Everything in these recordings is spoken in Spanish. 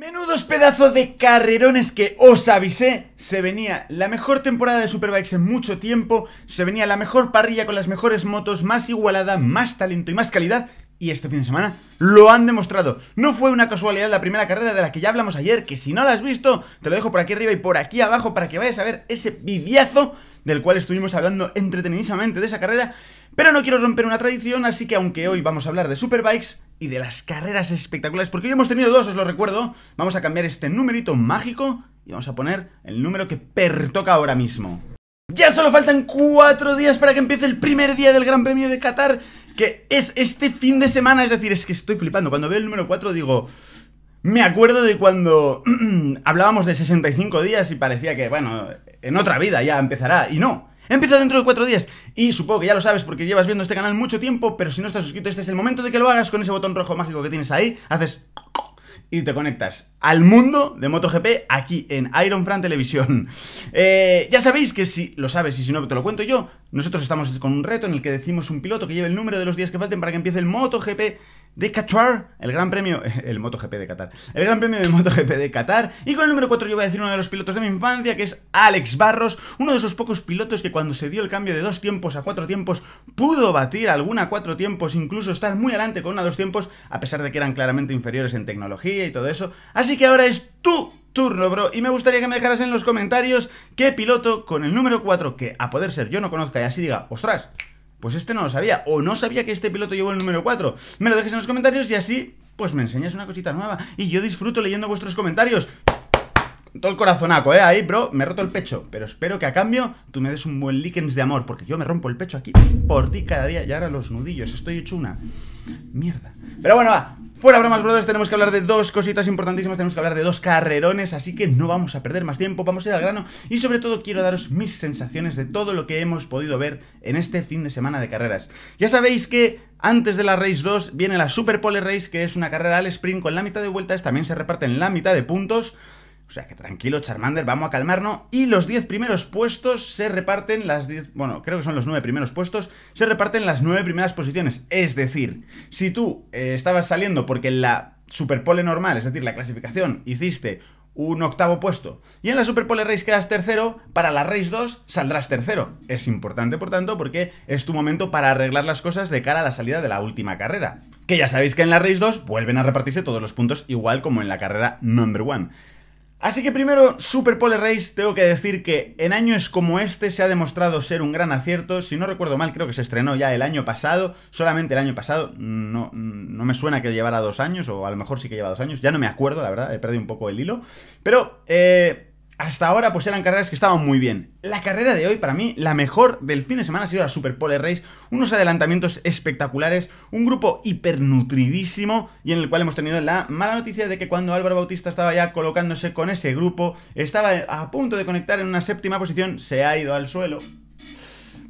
Menudos pedazos de carrerones que os avisé. Se venía la mejor temporada de Superbikes en mucho tiempo. Se venía la mejor parrilla con las mejores motos, más igualada, más talento y más calidad. Y este fin de semana lo han demostrado. No fue una casualidad la primera carrera de la que ya hablamos ayer, que si no la has visto, te lo dejo por aquí arriba y por aquí abajo para que vayas a ver ese vidiazo del cual estuvimos hablando entretenidísimamente de esa carrera. Pero no quiero romper una tradición, así que aunque hoy vamos a hablar de Superbikes, y de las carreras espectaculares, porque hoy hemos tenido dos, os lo recuerdo. Vamos a cambiar este numerito mágico y vamos a poner el número que pertoca ahora mismo. Ya solo faltan cuatro días para que empiece el primer día del Gran Premio de Qatar, que es este fin de semana, es decir, es que estoy flipando. Cuando veo el número 4 digo, me acuerdo de cuando hablábamos de 65 días y parecía que, bueno, en otra vida ya empezará, y no. Empieza dentro de cuatro días. Y supongo que ya lo sabes porque llevas viendo este canal mucho tiempo, pero si no estás suscrito, este es el momento de que lo hagas con ese botón rojo mágico que tienes ahí. Haces y te conectas al mundo de MotoGP aquí en Iron Fran Televisión. Eh, ya sabéis que si lo sabes y si no te lo cuento yo, nosotros estamos con un reto en el que decimos un piloto que lleve el número de los días que falten para que empiece el MotoGP de Qatar, el Gran Premio, el MotoGP de Qatar, el Gran Premio de MotoGP de Qatar. Y con el número 4 yo voy a decir uno de los pilotos de mi infancia, que es Alex Barros, uno de esos pocos pilotos que cuando se dio el cambio de dos tiempos a cuatro tiempos pudo batir alguna cuatro tiempos, incluso estar muy adelante con una dos tiempos, a pesar de que eran claramente inferiores en tecnología y todo eso. Así que ahora es tu turno, bro. Y me gustaría que me dejaras en los comentarios qué piloto con el número 4, que a poder ser yo no conozca y así diga, ostras, pues este no lo sabía, o no sabía que este piloto llevó el número 4. Me lo dejes en los comentarios y así, pues me enseñas una cosita nueva. Y yo disfruto leyendo vuestros comentarios. Todo el corazonaco, ¿eh? Ahí, bro, me he roto el pecho. Pero espero que a cambio tú me des un buen líquens de amor, porque yo me rompo el pecho aquí por ti cada día. Y ahora los nudillos, estoy hecho una mierda. Pero bueno, va, Fuera bromas, brothers, tenemos que hablar de dos cositas importantísimas, tenemos que hablar de dos carrerones, así que no vamos a perder más tiempo, vamos a ir al grano y sobre todo quiero daros mis sensaciones de todo lo que hemos podido ver en este fin de semana de carreras. Ya sabéis que antes de la Race 2 viene la Super Pole Race, que es una carrera al sprint con la mitad de vueltas, también se reparten la mitad de puntos. O sea que tranquilo, Charmander, vamos a calmarnos. Y los 10 primeros puestos se reparten las 10... Bueno, creo que son los 9 primeros puestos. Se reparten las 9 primeras posiciones. Es decir, si tú eh, estabas saliendo porque en la superpole normal, es decir, la clasificación, hiciste un octavo puesto. Y en la Superpole Race quedas tercero, para la Race 2 saldrás tercero. Es importante, por tanto, porque es tu momento para arreglar las cosas de cara a la salida de la última carrera. Que ya sabéis que en la Race 2 vuelven a repartirse todos los puntos igual como en la carrera number 1. Así que primero, Super Pole Race, tengo que decir que en años como este se ha demostrado ser un gran acierto. Si no recuerdo mal, creo que se estrenó ya el año pasado, solamente el año pasado. No, no me suena que llevara dos años, o a lo mejor sí que lleva dos años. Ya no me acuerdo, la verdad, he perdido un poco el hilo. Pero eh, hasta ahora pues eran carreras que estaban muy bien. La carrera de hoy, para mí, la mejor del fin de semana ha sido la Super Pole Race, unos adelantamientos espectaculares, un grupo hipernutridísimo y en el cual hemos tenido la mala noticia de que cuando Álvaro Bautista estaba ya colocándose con ese grupo, estaba a punto de conectar en una séptima posición, se ha ido al suelo,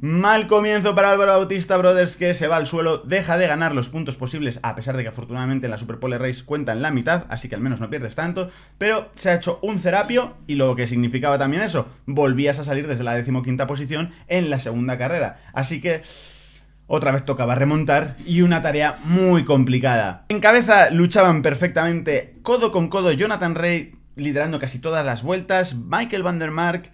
Mal comienzo para Álvaro Bautista Brothers que se va al suelo, deja de ganar los puntos posibles a pesar de que afortunadamente en la Superpole Race en la mitad, así que al menos no pierdes tanto, pero se ha hecho un cerapio y lo que significaba también eso, volvías a salir desde la decimoquinta posición en la segunda carrera, así que otra vez tocaba remontar y una tarea muy complicada. En cabeza luchaban perfectamente codo con codo Jonathan Ray liderando casi todas las vueltas, Michael Vandermark,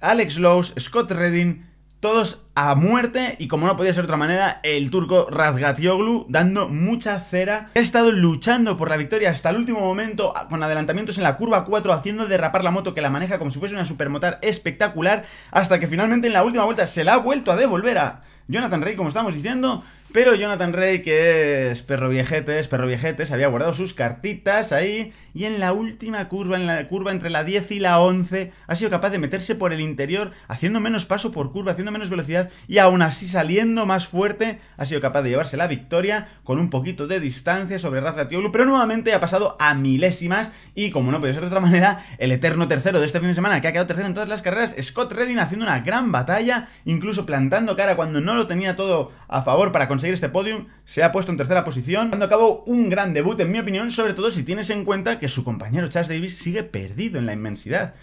Alex Lowe, Scott Redding, todos a muerte y como no podía ser de otra manera, el turco Razgatioglu dando mucha cera. Ha estado luchando por la victoria hasta el último momento con adelantamientos en la curva 4 haciendo derrapar la moto que la maneja como si fuese una supermotar espectacular hasta que finalmente en la última vuelta se la ha vuelto a devolver a Jonathan Rey, como estamos diciendo, pero Jonathan Rey, que es perro viejetes, perro viejetes, había guardado sus cartitas ahí y en la última curva, en la curva entre la 10 y la 11, ha sido capaz de meterse por el interior, haciendo menos paso por curva, haciendo menos velocidad y aún así saliendo más fuerte, ha sido capaz de llevarse la victoria con un poquito de distancia sobre Raza Tioglu, pero nuevamente ha pasado a milésimas y como no puede ser de otra manera, el eterno tercero de este fin de semana, que ha quedado tercero en todas las carreras, Scott Redding haciendo una gran batalla, incluso plantando cara cuando no lo tenía todo a favor para conseguir este podium, se ha puesto en tercera posición, dando a cabo un gran debut en mi opinión, sobre todo si tienes en cuenta que su compañero Charles Davis sigue perdido en la inmensidad.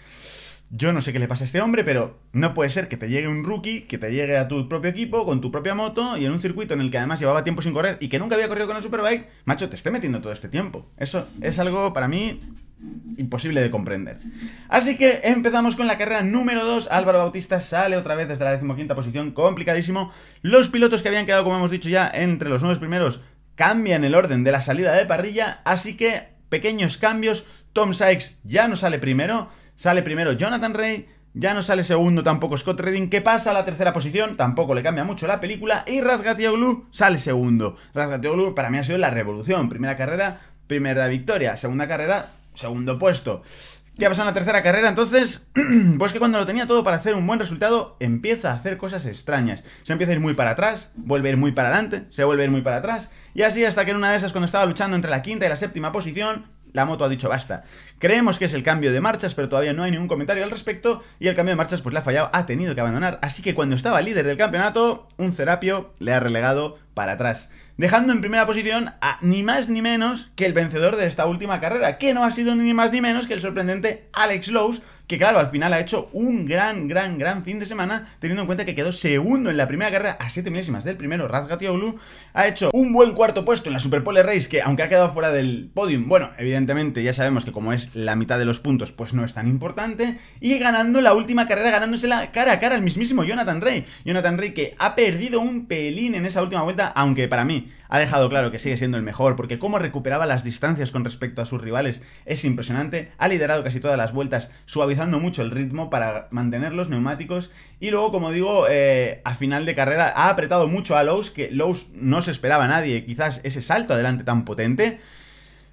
Yo no sé qué le pasa a este hombre, pero no puede ser que te llegue un rookie, que te llegue a tu propio equipo, con tu propia moto y en un circuito en el que además llevaba tiempo sin correr y que nunca había corrido con el Superbike, macho, te esté metiendo todo este tiempo. Eso es algo para mí imposible de comprender. Así que empezamos con la carrera número 2. Álvaro Bautista sale otra vez desde la decimoquinta posición, complicadísimo. Los pilotos que habían quedado, como hemos dicho ya, entre los nueve primeros, cambian el orden de la salida de parrilla, así que pequeños cambios. Tom Sykes ya no sale primero, sale primero Jonathan Ray, ya no sale segundo tampoco Scott Redding, que pasa a la tercera posición, tampoco le cambia mucho la película, y Razgatioglu sale segundo. Razgatioglu para mí ha sido la revolución, primera carrera, primera victoria, segunda carrera, segundo puesto. ¿Qué ha pasado en la tercera carrera? Entonces, pues que cuando lo tenía todo para hacer un buen resultado, empieza a hacer cosas extrañas. Se empieza a ir muy para atrás, vuelve a ir muy para adelante, se vuelve a ir muy para atrás, y así hasta que en una de esas, cuando estaba luchando entre la quinta y la séptima posición, la moto ha dicho basta. Creemos que es el cambio de marchas, pero todavía no hay ningún comentario al respecto. Y el cambio de marchas, pues le ha fallado, ha tenido que abandonar. Así que cuando estaba líder del campeonato, un Cerapio le ha relegado para atrás. Dejando en primera posición a ni más ni menos que el vencedor de esta última carrera, que no ha sido ni más ni menos que el sorprendente Alex Lowe que claro, al final ha hecho un gran, gran, gran fin de semana, teniendo en cuenta que quedó segundo en la primera carrera a 7 milésimas del primero, Razgatioglu, ha hecho un buen cuarto puesto en la Superpole Race, que aunque ha quedado fuera del podium, bueno, evidentemente ya sabemos que como es la mitad de los puntos, pues no es tan importante, y ganando la última carrera, ganándosela cara a cara al mismísimo Jonathan Rey, Jonathan Rey que ha perdido un pelín en esa última vuelta, aunque para mí ha dejado claro que sigue siendo el mejor, porque cómo recuperaba las distancias con respecto a sus rivales es impresionante, ha liderado casi todas las vueltas, suavizando mucho el ritmo para mantener los neumáticos. Y luego, como digo, eh, a final de carrera ha apretado mucho a Lowe's, que Lowe's no se esperaba a nadie, quizás ese salto adelante tan potente.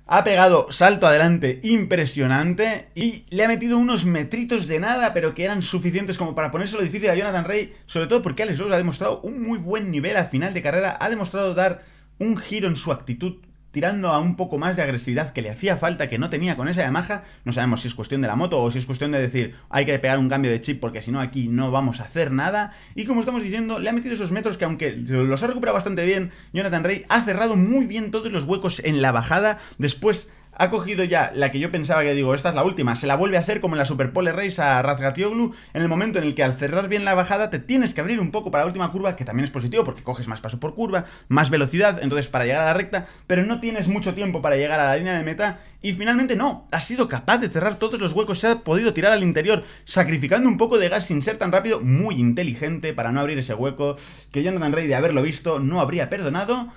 Ha pegado salto adelante impresionante y le ha metido unos metritos de nada, pero que eran suficientes como para ponérselo difícil a Jonathan Rey, sobre todo porque Alex Lowe's ha demostrado un muy buen nivel al final de carrera, ha demostrado dar un giro en su actitud tirando a un poco más de agresividad que le hacía falta, que no tenía con esa Yamaha. No sabemos si es cuestión de la moto o si es cuestión de decir hay que pegar un cambio de chip porque si no aquí no vamos a hacer nada. Y como estamos diciendo, le ha metido esos metros que aunque los ha recuperado bastante bien, Jonathan Rey ha cerrado muy bien todos los huecos en la bajada. Después ha cogido ya la que yo pensaba que digo, esta es la última, se la vuelve a hacer como en la Super Pole Race a Razgatioglu, en el momento en el que al cerrar bien la bajada te tienes que abrir un poco para la última curva, que también es positivo porque coges más paso por curva, más velocidad, entonces para llegar a la recta, pero no tienes mucho tiempo para llegar a la línea de meta y finalmente no, ha sido capaz de cerrar todos los huecos, se ha podido tirar al interior, sacrificando un poco de gas sin ser tan rápido, muy inteligente para no abrir ese hueco, que Jonathan Rey de haberlo visto no habría perdonado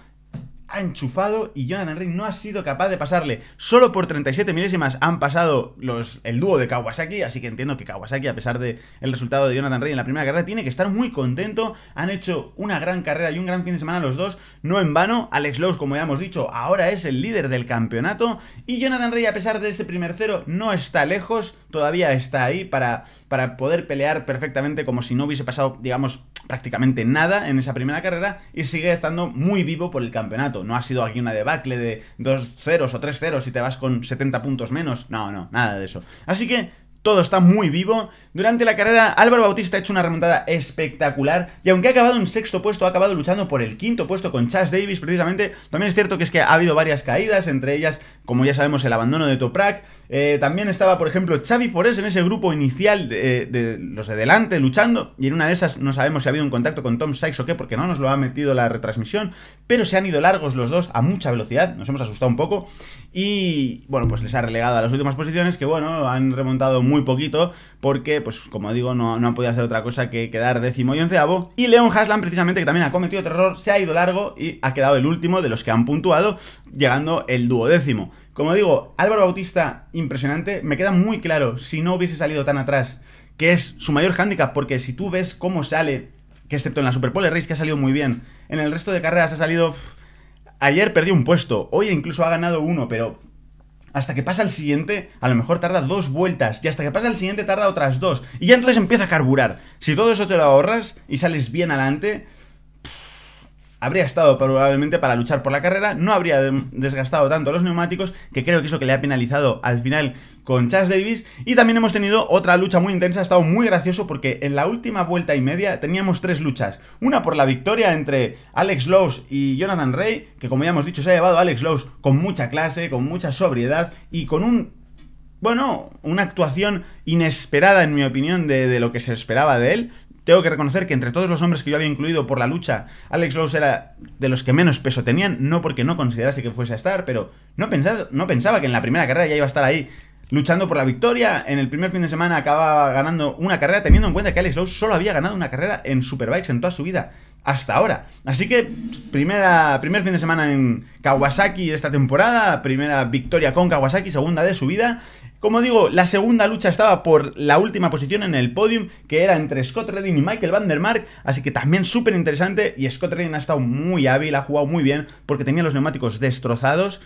ha enchufado y Jonathan Rey no ha sido capaz de pasarle. Solo por 37 milésimas han pasado los, el dúo de Kawasaki, así que entiendo que Kawasaki, a pesar del el resultado de Jonathan Rey en la primera carrera, tiene que estar muy contento. Han hecho una gran carrera y un gran fin de semana los dos, no en vano. Alex Lowe, como ya hemos dicho, ahora es el líder del campeonato. Y Jonathan Rey, a pesar de ese primer cero, no está lejos, todavía está ahí para, para poder pelear perfectamente como si no hubiese pasado, digamos, prácticamente nada en esa primera carrera y sigue estando muy vivo por el campeonato. No ha sido aquí una debacle de 2 ceros o 3 ceros y te vas con 70 puntos menos. No, no, nada de eso. Así que todo está muy vivo. Durante la carrera, Álvaro Bautista ha hecho una remontada espectacular y aunque ha acabado en sexto puesto, ha acabado luchando por el quinto puesto con Chas Davis precisamente. También es cierto que es que ha habido varias caídas, entre ellas, como ya sabemos, el abandono de Toprak. Eh, también estaba, por ejemplo, Xavi Forés en ese grupo inicial de, eh, de, los de delante luchando y en una de esas no sabemos si ha habido un contacto con Tom Sykes o qué, porque no nos lo ha metido la retransmisión, pero se han ido largos los dos a mucha velocidad, nos hemos asustado un poco y bueno, pues les ha relegado a las últimas posiciones que bueno, han remontado muy poquito porque pues como digo no, han podido hacer otra cosa que quedar décimo y onceavo. Y Leon Haslam precisamente que también ha cometido otro error, se ha ido largo y ha quedado el último de los que han puntuado llegando el duodécimo. Como digo, Álvaro Bautista impresionante, me queda muy claro si no hubiese salido tan atrás que es su mayor hándicap porque si tú ves cómo sale, que excepto en la Superpole Race que ha salido muy bien, en el resto de carreras ha salido ayer perdió un puesto, hoy incluso ha ganado uno, pero hasta que pasa el siguiente, a lo mejor tarda dos vueltas, y hasta que pasa el siguiente tarda otras dos, y ya entonces empieza a carburar. Si todo eso te lo ahorras y sales bien adelante, habría estado probablemente para luchar por la carrera, no habría desgastado tanto los neumáticos, que creo que es lo que le ha penalizado al final con Chas Davis. Y también hemos tenido otra lucha muy intensa, ha estado muy gracioso porque en la última vuelta y media teníamos tres luchas. Una por la victoria entre Alex Lowe y Jonathan Ray, que como ya hemos dicho se ha llevado a Alex Lowe con mucha clase, con mucha sobriedad y con un bueno, una actuación inesperada en mi opinión de, lo que se esperaba de él. Tengo que reconocer que entre todos los hombres que yo había incluido por la lucha, Alex Lowe era de los que menos peso tenían, no porque no considerase que fuese a estar, pero no pensaba, no pensaba que en la primera carrera ya iba a estar ahí luchando por la victoria. En el primer fin de semana acababa ganando una carrera, teniendo en cuenta que Alex Lowe solo había ganado una carrera en Superbikes en toda su vida hasta ahora. Así que primera, primer fin de semana en Kawasaki de esta temporada, primera victoria con Kawasaki, segunda de su vida Como digo, la segunda lucha estaba por la última posición en el podium, que era entre Scott Redding y Michael Van der Mark, así que también súper interesante, y Scott Redding ha estado muy hábil, ha jugado muy bien, porque tenía los neumáticos destrozados,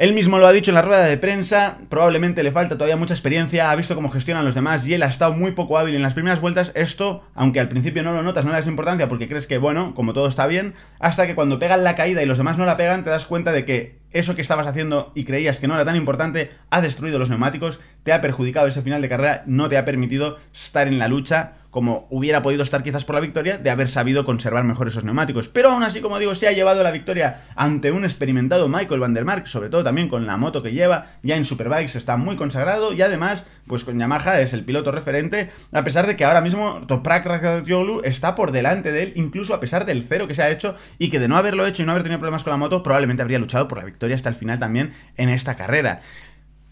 él mismo lo ha dicho en la rueda de prensa, probablemente le falta todavía mucha experiencia, ha visto cómo gestionan los demás y él ha estado muy poco hábil en las primeras vueltas. Esto, aunque al principio no lo notas, no le das importancia porque crees que, bueno, como todo está bien, hasta que cuando pegan la caída y los demás no la pegan, te das cuenta de que eso que estabas haciendo y creías que no era tan importante ha destruido los neumáticos, te ha perjudicado ese final de carrera, no te ha permitido estar en la lucha como hubiera podido estar quizás por la victoria, de haber sabido conservar mejor esos neumáticos. Pero aún así, como digo, se ha llevado la victoria ante un experimentado Michael Van der Mark, sobre todo también con la moto que lleva, ya en Superbikes está muy consagrado y además, pues con Yamaha es el piloto referente, a pesar de que ahora mismo Toprak Rakitic está por delante de él, incluso a pesar del cero que se ha hecho y que de no haberlo hecho y no haber tenido problemas con la moto, probablemente habría luchado por la victoria hasta el final también en esta carrera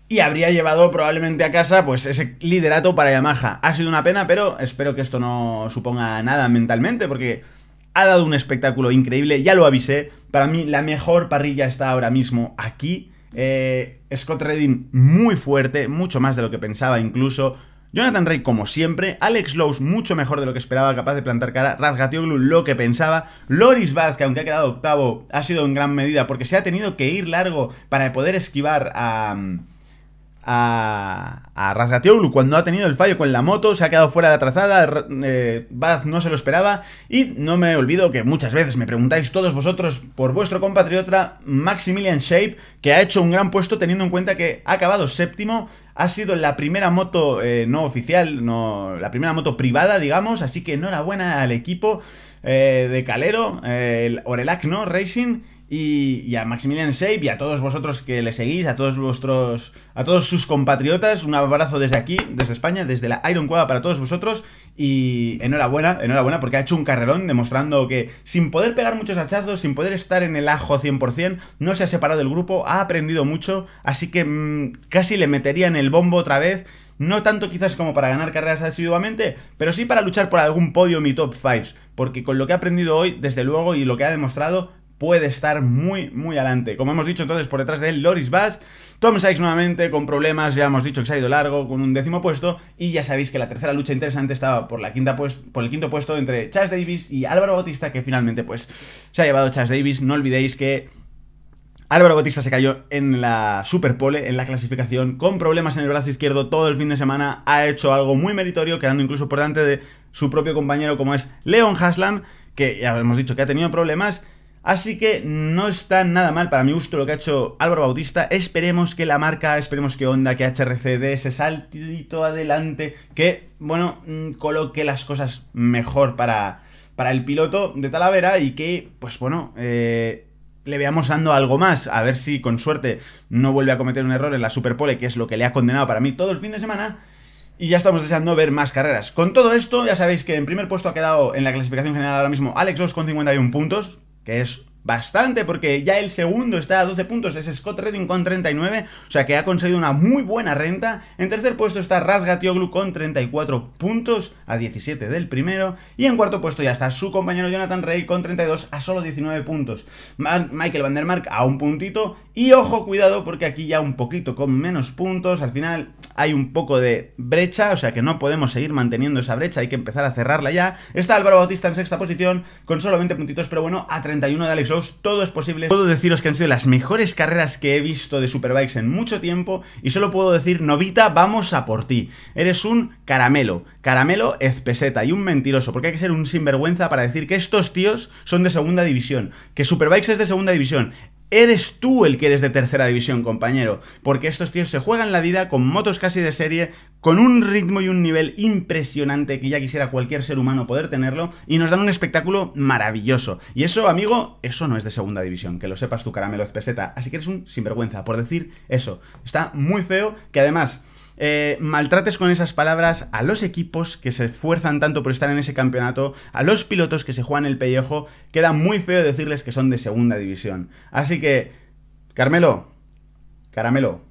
y habría llevado probablemente a casa pues ese liderato para Yamaha. Ha sido una pena, pero espero que esto no suponga nada mentalmente porque ha dado un espectáculo increíble, ya lo avisé. Para mí la mejor parrilla está ahora mismo aquí. Eh, Scott Redding muy fuerte, mucho más de lo que pensaba incluso. Jonathan Ray como siempre, Alex Lowes mucho mejor de lo que esperaba, capaz de plantar cara, Razgatioglu lo que pensaba, Loris Vaz que aunque ha quedado octavo ha sido en gran medida porque se ha tenido que ir largo para poder esquivar a a, a cuando ha tenido el fallo con la moto, se ha quedado fuera de la trazada, eh, no se lo esperaba y no me olvido que muchas veces me preguntáis todos vosotros por vuestro compatriota Maximilian Shape, que ha hecho un gran puesto teniendo en cuenta que ha acabado séptimo, ha sido la primera moto eh, no oficial, no, la primera moto privada, digamos, así que enhorabuena al equipo eh, de Calero, el No Racing, y, a Maximilian Shape y a todos vosotros que le seguís, a todos vuestros, a todos sus compatriotas, un abrazo desde aquí, desde España, desde la Iron Cueva para todos vosotros y enhorabuena, enhorabuena porque ha hecho un carrerón demostrando que sin poder pegar muchos hachazos, sin poder estar en el ajo 100%, no se ha separado del grupo, ha aprendido mucho, así que mm, casi le metería en el bombo otra vez. No tanto quizás como para ganar carreras asiduamente, pero sí para luchar por algún podio mi top 5, porque con lo que ha aprendido hoy, desde luego, y lo que ha demostrado, puede estar muy, muy adelante. Como hemos dicho entonces, por detrás de él, Loris Bass, Tom Sykes nuevamente con problemas, ya hemos dicho que se ha ido largo con un décimo puesto, y ya sabéis que la tercera lucha interesante estaba por, la quinta por el quinto puesto entre Chas Davis y Álvaro Bautista, que finalmente pues se ha llevado Chas Davis, no olvidéis que... Álvaro Bautista se cayó en la superpole, en la clasificación, con problemas en el brazo izquierdo todo el fin de semana. Ha hecho algo muy meritorio, quedando incluso por delante de su propio compañero, como es Leon Haslam, que ya hemos dicho que ha tenido problemas Así que no está nada mal para mi gusto lo que ha hecho Álvaro Bautista. Esperemos que la marca, esperemos que Honda, que HRCD se saltito adelante, que, bueno, mm, coloque las cosas mejor para, para el piloto de Talavera y que, pues bueno, eh, le veamos dando algo más, a ver si con suerte no vuelve a cometer un error en la Superpole, que es lo que le ha condenado para mí todo el fin de semana. Y ya estamos deseando ver más carreras. Con todo esto, ya sabéis que en primer puesto ha quedado en la clasificación general ahora mismo Alex 2 con 51 puntos que es bastante, porque ya el segundo está a 12 puntos, es Scott Redding con 39, o sea que ha conseguido una muy buena renta. En tercer puesto está Razgatioglu con 34 puntos, a 17 del primero. Y en cuarto puesto ya está su compañero Jonathan Rey con 32 a solo 19 puntos. Michael Vandermark a un puntito y ojo, cuidado, porque aquí ya un poquito con menos puntos, al final hay un poco de brecha, o sea que no podemos seguir manteniendo esa brecha, hay que empezar a cerrarla ya. Está Álvaro Bautista en sexta posición, con solo 20 puntitos, pero bueno, a 31 de Alex Lowe's, todo es posible. Puedo deciros que han sido las mejores carreras que he visto de Superbikes en mucho tiempo, y solo puedo decir, Novita, vamos a por ti. Eres un caramelo, caramelo espeseta y un mentiroso, porque hay que ser un sinvergüenza para decir que estos tíos son de segunda división, que Superbikes es de segunda división, Eres tú el que eres de tercera división, compañero, porque estos tíos se juegan la vida con motos casi de serie, con un ritmo y un nivel impresionante que ya quisiera cualquier ser humano poder tenerlo, y nos dan un espectáculo maravilloso. Y eso, amigo, eso no es de segunda división, que lo sepas tu caramelo es peseta, así que eres un sinvergüenza por decir eso. Está muy feo, que además... Eh, maltrates con esas palabras a los equipos que se esfuerzan tanto por estar en ese campeonato, a los pilotos que se juegan el pellejo, queda muy feo decirles que son de segunda división. Así que, Carmelo, Caramelo,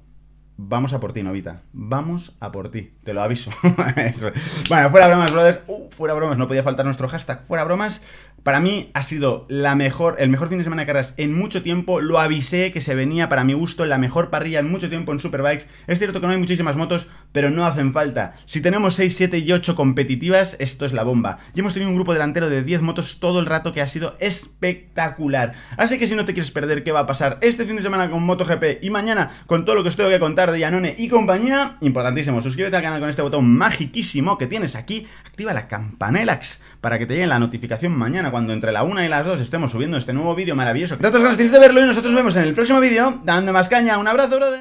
Vamos a por ti, Novita. Vamos a por ti. Te lo aviso. bueno, fuera bromas, brothers. Uh, fuera bromas. No podía faltar nuestro hashtag. Fuera bromas. Para mí ha sido la mejor, el mejor fin de semana que carreras en mucho tiempo. Lo avisé que se venía para mi gusto la mejor parrilla en mucho tiempo en Superbikes. Es cierto que no hay muchísimas motos, pero no hacen falta. Si tenemos 6, 7 y 8 competitivas, esto es la bomba. Y hemos tenido un grupo delantero de 10 motos todo el rato que ha sido espectacular. Así que si no te quieres perder qué va a pasar este fin de semana con MotoGP y mañana con todo lo que os tengo que contar, de Llanone y compañía. Importantísimo, suscríbete al canal con este botón magiquísimo que tienes aquí. Activa la campanelax para que te llegue la notificación mañana cuando entre la una y las dos estemos subiendo este nuevo vídeo maravilloso. Tantas ganas de verlo y nosotros nos vemos en el próximo vídeo. Dando más caña, un abrazo, brother.